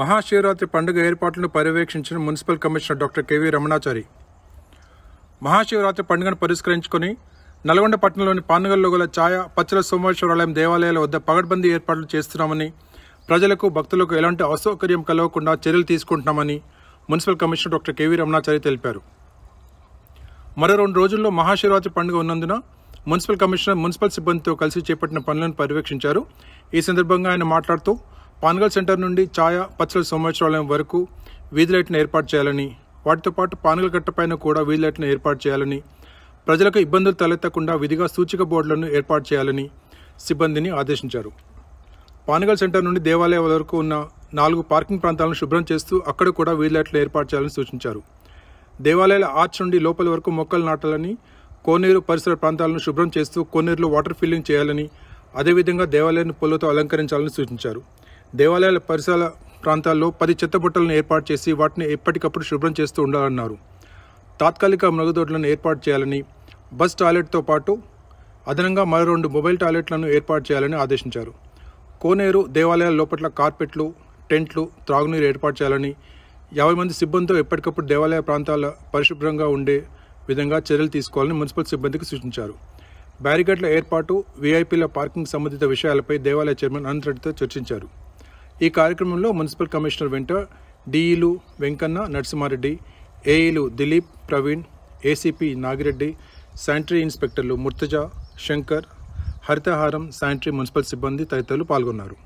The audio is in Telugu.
మహాశివరాత్రి పండుగ ఏర్పాట్లను పర్యవేక్షించిన municipal commissioner doctor KV Ramanachari Mahashivratri పండుగను పరిష్కరించుకొని నల్గొండ పట్టణంలోని పానుగల్లో గల ఛాయ పచ్చల సోమేశ్వరాలయం దేవాలయాల వద్ద పగడ్బందీ ఏర్పాట్లు చేస్తున్నామని ప్రజలకు భక్తులకు ఎలాంటి అసౌకర్యం కలగకుండా చర్యలు తీసుకుంటున్నామని municipal commissioner doctor KV Ramanachari తెలిపారు మరో రెండు రోజుల్లో మహాశివరాత్రి పండుగ ఉన్నందున మున్సిపల్ కమిషనర్ మున్సిపల్ సిబ్బందితో కలిసి చేపట్టిన పనులను పర్యవేక్షించారు ఈ సందర్భంగా ఆయన మాట్లాడుతూ పాన్గల్ సెంటర్ నుండి ఛాయ పచ్చల సోమేశ్వరాలయం వరకు వీధి లైట్ను ఏర్పాటు చేయాలని వాటితో పాటు పాన్గల్ గట్టపైన కూడా వీధి లైట్ను ఏర్పాటు చేయాలని ప్రజలకు ఇబ్బందులు తలెత్తకుండా విధిగా సూచిక బోర్డులను ఏర్పాటు చేయాలని సిబ్బందిని ఆదేశించారు పానగల్ సెంటర్ నుండి దేవాలయం వరకు ఉన్న నాలుగు పార్కింగ్ ప్రాంతాలను శుభ్రం చేస్తూ అక్కడ కూడా వీధి లైట్లు ఏర్పాటు చేయాలని సూచించారు దేవాలయాల ఆర్చ్ నుండి లోపల వరకు మొక్కలు నాటాలని కోనేరు పరిసర ప్రాంతాలను శుభ్రం చేస్తూ కోనేరులో వాటర్ ఫిల్లింగ్ చేయాలని అదేవిధంగా దేవాలయాన్ని పూలతో అలంకరించాలని సూచించారు దేవాలయాల పరిసర ప్రాంతాల్లో పది చెత్తబుట్టలను ఏర్పాటు చేసి వాటిని ఎప్పటికప్పుడు శుభ్రం చేస్తూ ఉండాలన్నారు తాత్కాలిక మరుగుదొడ్లను ఏర్పాటు చేయాలని బస్ టాయిలెట్తో పాటు అదనంగా మరో రెండు మొబైల్ టాయిలెట్లను ఏర్పాటు చేయాలని ఆదేశించారు కోనేరు దేవాలయాల లోపట్ల కార్పెట్లు టెంట్లు త్రాగునీరు ఏర్పాటు చేయాలని యాభై మంది సిబ్బందితో ఎప్పటికప్పుడు దేవాలయ ప్రాంతాల పరిశుభ్రంగా ఉండే విధంగా చర్యలు తీసుకోవాలని మున్సిపల్ సిబ్బందికి సూచించారు బ్యారికేడ్ల ఏర్పాటు వీఐపీల పార్కింగ్ సంబంధిత విషయాలపై దేవాలయ చైర్మన్ రెడ్డితో చర్చించారు ఈ కార్యక్రమంలో మున్సిపల్ కమిషనర్ వెంట డిఈలు వెంకన్న నరసింహారెడ్డి ఏఈలు దిలీప్ ప్రవీణ్ ఏసీపీ నాగిరెడ్డి శానిటరీ ఇన్స్పెక్టర్లు ముర్తజా శంకర్ హరితహారం శానిటరీ మున్సిపల్ సిబ్బంది తదితరులు పాల్గొన్నారు